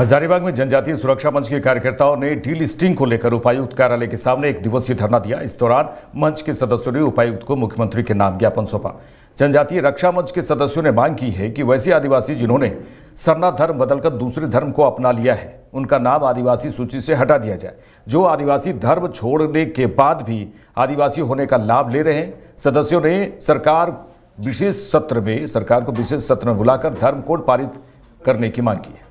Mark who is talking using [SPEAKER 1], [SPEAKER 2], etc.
[SPEAKER 1] हजारीबाग में जनजातीय सुरक्षा मंच के कार्यकर्ताओं ने डी लिस्टिंग को लेकर उपायुक्त कार्यालय के सामने एक दिवसीय धरना दिया इस दौरान मंच के सदस्यों ने उपायुक्त को मुख्यमंत्री के नाम ज्ञापन सौंपा जनजातीय रक्षा मंच के सदस्यों ने मांग की है कि वैसे आदिवासी जिन्होंने सरना धर्म बदलकर दूसरे धर्म को अपना लिया है उनका नाम आदिवासी सूची से हटा दिया जाए जो आदिवासी धर्म छोड़ने के बाद भी आदिवासी होने का लाभ ले रहे हैं सदस्यों ने सरकार विशेष सत्र में सरकार को विशेष सत्र में बुलाकर धर्म कोड पारित करने की मांग की है